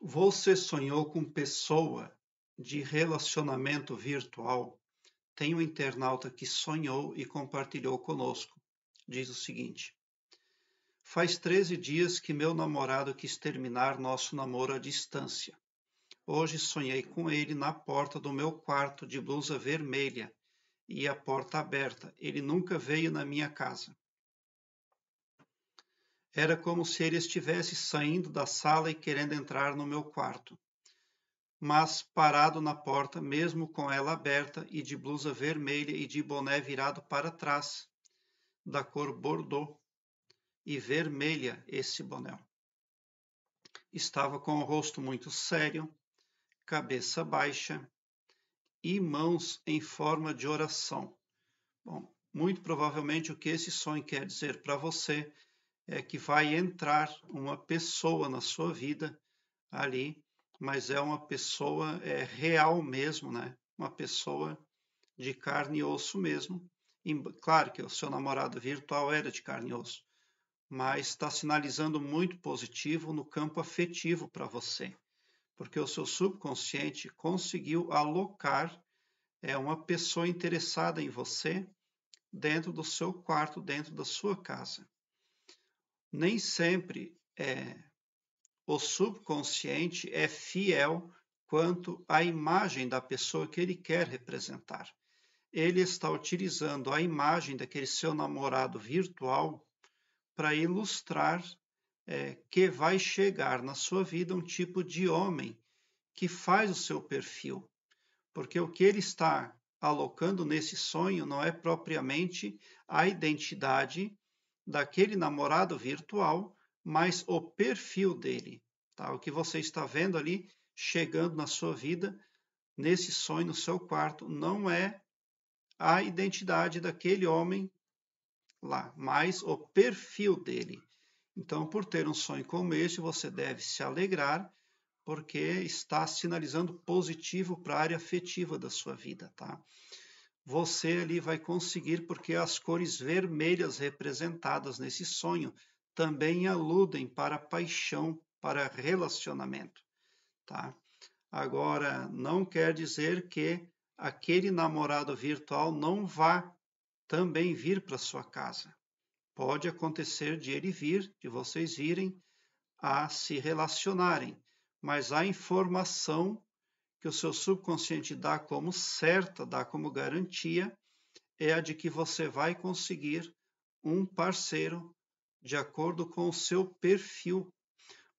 Você sonhou com pessoa de relacionamento virtual? Tem um internauta que sonhou e compartilhou conosco. Diz o seguinte: Faz 13 dias que meu namorado quis terminar nosso namoro à distância. Hoje sonhei com ele na porta do meu quarto de blusa vermelha e a porta aberta. Ele nunca veio na minha casa. Era como se ele estivesse saindo da sala e querendo entrar no meu quarto, mas parado na porta, mesmo com ela aberta e de blusa vermelha e de boné virado para trás, da cor bordô e vermelha esse boné. Estava com o rosto muito sério, cabeça baixa e mãos em forma de oração. Bom, muito provavelmente o que esse sonho quer dizer para você é que vai entrar uma pessoa na sua vida ali, mas é uma pessoa é, real mesmo, né? Uma pessoa de carne e osso mesmo. E, claro que o seu namorado virtual era de carne e osso, mas está sinalizando muito positivo no campo afetivo para você, porque o seu subconsciente conseguiu alocar é uma pessoa interessada em você dentro do seu quarto, dentro da sua casa nem sempre é, o subconsciente é fiel quanto à imagem da pessoa que ele quer representar. Ele está utilizando a imagem daquele seu namorado virtual para ilustrar é, que vai chegar na sua vida um tipo de homem que faz o seu perfil, porque o que ele está alocando nesse sonho não é propriamente a identidade daquele namorado virtual, mas o perfil dele, tá? O que você está vendo ali chegando na sua vida, nesse sonho no seu quarto, não é a identidade daquele homem lá, mas o perfil dele. Então, por ter um sonho como esse, você deve se alegrar, porque está sinalizando positivo para a área afetiva da sua vida, tá? você ali vai conseguir, porque as cores vermelhas representadas nesse sonho também aludem para paixão, para relacionamento, tá? Agora, não quer dizer que aquele namorado virtual não vá também vir para sua casa. Pode acontecer de ele vir, de vocês virem a se relacionarem, mas a informação que o seu subconsciente dá como certa, dá como garantia, é a de que você vai conseguir um parceiro de acordo com o seu perfil.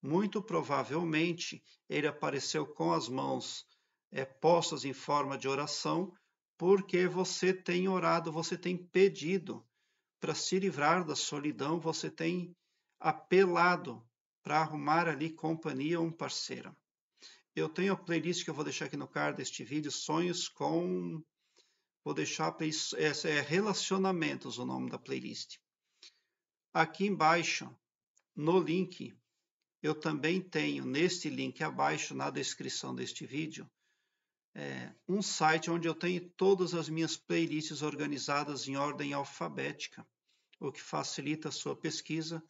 Muito provavelmente ele apareceu com as mãos é, postas em forma de oração, porque você tem orado, você tem pedido para se livrar da solidão, você tem apelado para arrumar ali companhia um parceiro. Eu tenho a playlist que eu vou deixar aqui no card deste vídeo, sonhos com... Vou deixar, essa é relacionamentos o nome da playlist. Aqui embaixo, no link, eu também tenho, neste link abaixo, na descrição deste vídeo, é, um site onde eu tenho todas as minhas playlists organizadas em ordem alfabética, o que facilita a sua pesquisa,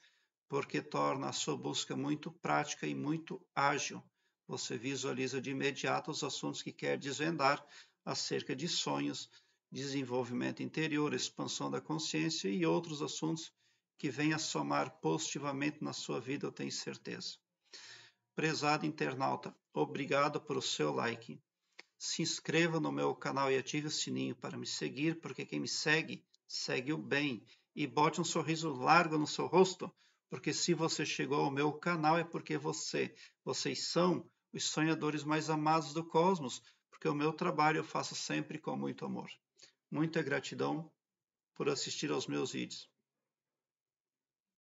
porque torna a sua busca muito prática e muito ágil. Você visualiza de imediato os assuntos que quer desvendar acerca de sonhos, desenvolvimento interior, expansão da consciência e outros assuntos que a somar positivamente na sua vida, eu tenho certeza. Prezado internauta, obrigado pelo seu like. Se inscreva no meu canal e ative o sininho para me seguir, porque quem me segue, segue o bem. E bote um sorriso largo no seu rosto, porque se você chegou ao meu canal é porque você, vocês são os sonhadores mais amados do cosmos, porque o meu trabalho eu faço sempre com muito amor. Muita gratidão por assistir aos meus vídeos.